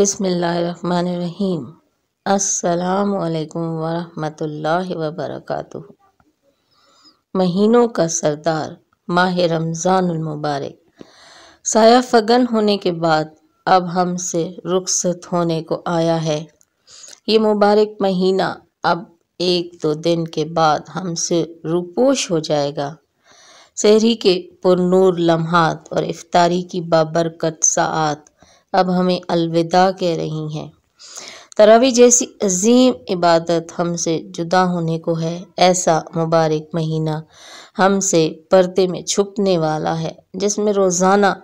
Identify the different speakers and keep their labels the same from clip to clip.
Speaker 1: बिसमीम् अल्लाम वरहमतुल्लाह वबरकatuh महीनों का सरदार माह रमज़ानमबारक साया फगन होने के बाद अब हमसे रुखसत होने को आया है ये मुबारक महीना अब एक दो दिन के बाद हमसे रुपोश हो जाएगा शहरी के पुरनूर लम्हात और इफ्तारी की बाबरकत सात अब हमें अलविदा कह रही हैं तरावी जैसी अजीम इबादत हमसे जुदा होने को है ऐसा मुबारक महीना हमसे पर्दे में छुपने वाला है जिसमें रोज़ाना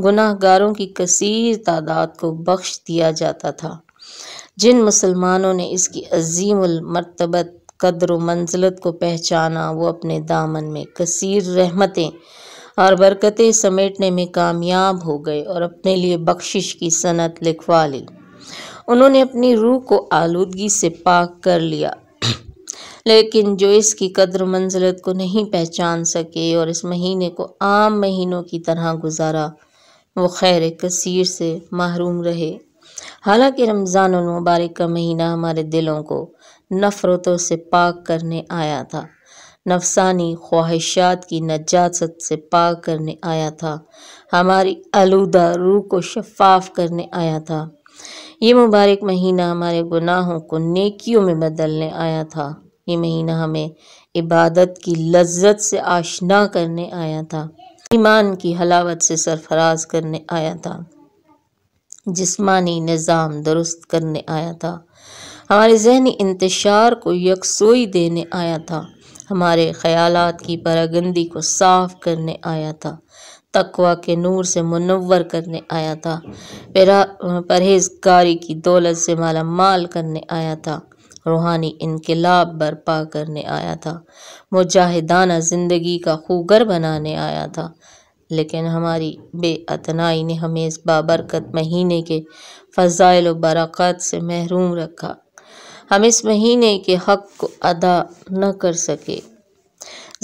Speaker 1: गुनाहगारों की कसीर तादाद को बख्श दिया जाता था जिन मुसलमानों ने इसकी अजीम मरतबत कदर मंजिलत को पहचाना वो अपने दामन में कसीर रहमतें और बरकतें समेटने में कामयाब हो गए और अपने लिए बख्शिश की सनत लिखवा ली उन्होंने अपनी रूह को आलूदगी से पाक कर लिया लेकिन जो इसकी कदर मंजिलत को नहीं पहचान सके और इस महीने को आम महीनों की तरह गुजारा वो खैर कसीर से महरूम रहे हालांकि रमज़ान मुबारक का महीना हमारे दिलों को नफ़रतों से पाक करने आया था नफसानी ख्वाहिशात की नजाजत से पाक करने आया था हमारी आलूदा रूह को शफाफ करने आया था ये मुबारक महीना हमारे गुनाहों को नेकियों में बदलने आया था ये महीना हमें इबादत की लज्जत से आशना करने आया था ईमान की हलावत से सरफराज करने आया था जिस्मानी निज़ाम दुरुस्त करने आया था हमारे जहनी इंतशार को यकसोई देने आया था हमारे ख़यालात की परागंदी को साफ़ करने आया था तकवा के नूर से मुनवर करने आया था परहेजगारी की दौलत से माला माल करने आया था रूहानी इनकलाब बर्पा करने आया था मुजाहिदाना ज़िंदगी का खूगर बनाने आया था लेकिन हमारी बेअतनाई ने हमें इस बाबरकत महीने के फ़जाइल व बरक़ात से महरूम रखा हम इस महीने के हक को अदा न कर सके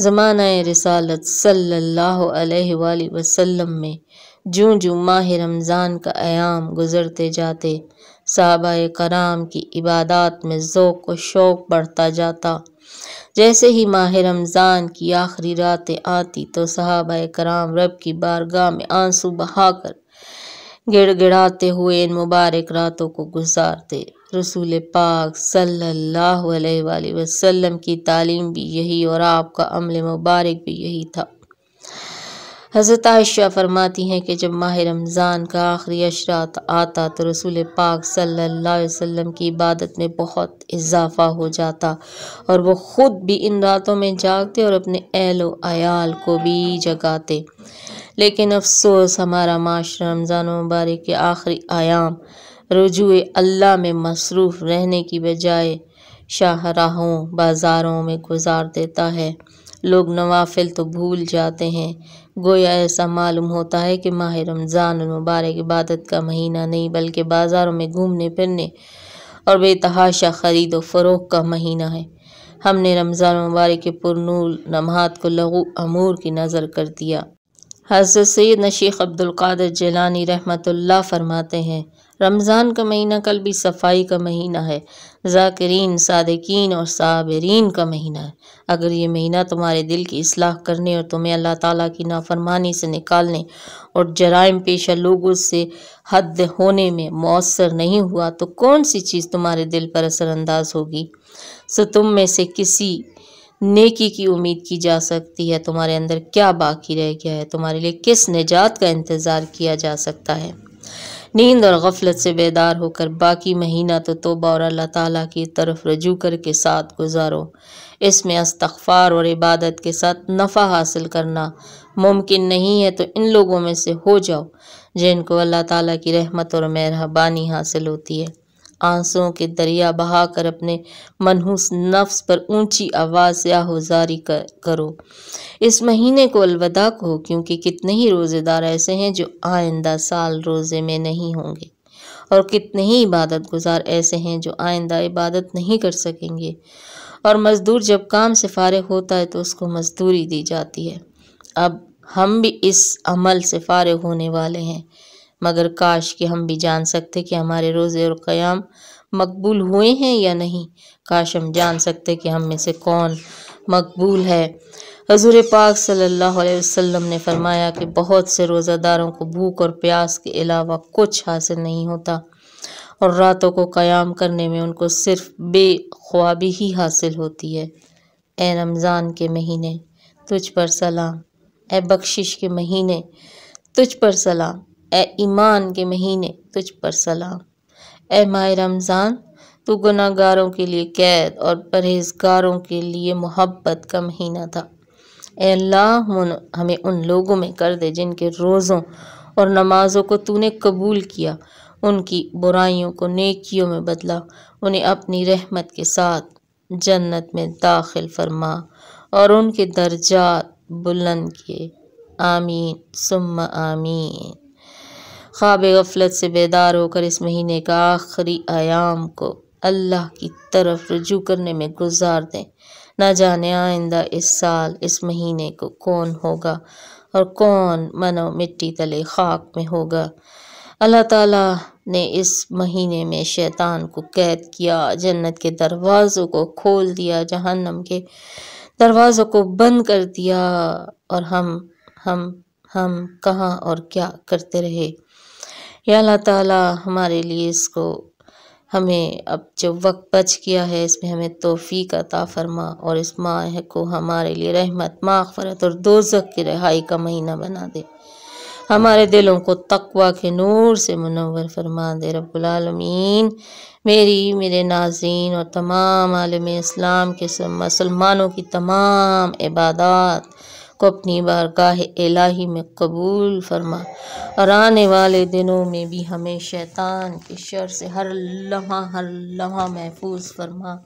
Speaker 1: ज़माना रसालत सल्लल्लाहु अलैहि वसल्लम में जूँ जूँ माह रमज़ान का आयाम गुज़रते जाते साहबा कराम की इबादत में ज़ोक़ व शौक़ बढ़ता जाता जैसे ही माह रमज़ान की आखिरी रातें आती तो साहबा कराम रब की बारगाह में आंसू बहाकर गिड़गिड़ाते हुए इन मुबारक रातों को गुजारते रसूल पाक सल्लल्लाहु अलैहि वसल्लम की तालीम भी यही और आपका अमल मुबारक भी यही था हज़रत आयशा फरमाती हैं कि जब माह रमज़ान का आखिरी अशरात आता तो रसूल पाक सल्लल्लाहु अलैहि वसल्लम की इबादत में बहुत इजाफ़ा हो जाता और वो ख़ुद भी इन रातों में जागते और अपने एहलो आयाल को भी जगाते लेकिन अफसोस हमारा माश रमज़ान मुबारक के आखिरी आयाम रजू अल्लाह में मसरूफ़ रहने की बजाय शाहराहों बाज़ारों में गुजार देता है लोग नवाफिल तो भूल जाते हैं गोया ऐसा मालूम होता है कि माह रमज़ान मुबारक इबादत का महीना नहीं बल्कि बाज़ारों में घूमने फिरने और बेतहाशा ख़रीद व फ़रोग का महीना है हमने रमज़ान मुबारक के पुरनूल नमात को लघु अमूर की नज़र कर दिया हज़रत सैद नशीक अब्दुल्कर जिलानी रहमतुल्लाह फरमाते हैं रमज़ान का महीना कल भी सफाई का महीना है ज़ाकिरीन सादकिन और साबरीन का महीना है अगर ये महीना तुम्हारे दिल की असलाह करने और तुम्हें अल्लाह ताला की नाफरमानी से निकालने और जराइम पेशा लोगों से हद होने में मौसर नहीं हुआ तो कौन सी चीज़ तुम्हारे दिल पर असरानंदाज होगी सो तुम में से किसी नेकी की उम्मीद की जा सकती है तुम्हारे अंदर क्या बाकी रह गया है तुम्हारे लिए किस निजात का इंतज़ार किया जा सकता है नींद और गफलत से बेदार होकर बाकी महीना तो तोबा और अल्लाह ताला की तरफ रजू कर के साथ गुजारो इसमें अस्तगफार और इबादत के साथ नफ़ा हासिल करना मुमकिन नहीं है तो इन लोगों में से हो जाओ जिनको अल्लाह ताला की रहमत और मेहरबानी हासिल होती है आंसुओं के दरिया बहाकर अपने मनहूस नफ्स पर ऊंची आवाज़ से आहुजारी कर, करो इस महीने को अलविदा कहो क्योंकि कितने ही रोज़ेदार ऐसे हैं जो आइंदा साल रोज़े में नहीं होंगे और कितने ही इबादत गुजार ऐसे हैं जो आइंदा इबादत नहीं कर सकेंगे और मज़दूर जब काम से फारग होता है तो उसको मजदूरी दी जाती है अब हम भी इस अमल से फारग होने वाले हैं मगर काश कि हम भी जान सकते कि हमारे रोज़े और क़याम मकबूल हुए हैं या नहीं काश हम जान सकते कि हम में से कौन मकबूल है हजूर पाक सल्लल्लाहु अलैहि वसल्लम ने फरमाया कि बहुत से रोज़ादारों को भूख और प्यास के अलावा कुछ हासिल नहीं होता और रातों को क़याम करने में उनको सिर्फ बेख्वाबी ही हासिल होती है ए रमज़ान के महीने तुझ पर सलाम ए बख्शिश के महीने तुझ पर सलाम ए ईमान के महीने तुझ पर सलाम ए माह रमज़ान तो गुनागारों के लिए कैद और परहेजगारों के लिए मोहब्बत का महीना था अल्लाह हमें उन लोगों में कर दे जिनके रोज़ों और नमाज़ों को तूने कबूल किया उनकी बुराइयों को नेकियों में बदला उन्हें अपनी रहमत के साथ जन्नत में दाखिल फरमा और उनके दर्जात बुलंद किए आमीन सुम्मा आमीन ख्वाब गफलत से बेदार होकर इस महीने का आखिरी आयाम को अल्लाह की तरफ रजू करने में गुजार दें ना जाने आइंदा इस साल इस महीने को कौन होगा और कौन मनो मिट्टी तले खाक में होगा अल्लाह ताला ने इस महीने में शैतान को कैद किया जन्नत के दरवाज़ों को खोल दिया जहन्नम के दरवाज़ों को बंद कर दिया और हम हम हम कहाँ और क्या करते रहे या अल्लाह ताला हमारे लिए इसको हमें अब जो वक्त बच गया है इसमें हमें तोफ़ी का ताफ़रमा और इस माह को हमारे लिए रहमत माफ़रत और दोजक की रहाई का महीना बना दे हमारे दिलों को तकवा के नूर से मुनवर फरमा दे रबालमीन मेरी मेरे नाजीन और तमाम आलम इस्लाम के मुसलमानों की तमाम इबादत को अपनी बारगाह एलाही में कबूल फरमा और आने वाले दिनों में भी हमें शैतान के शर से हर लम्हा हर लम्हा महफूज फरमा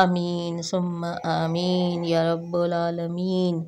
Speaker 1: आमीन सुम्मा आमीन या रब्बुल आलमीन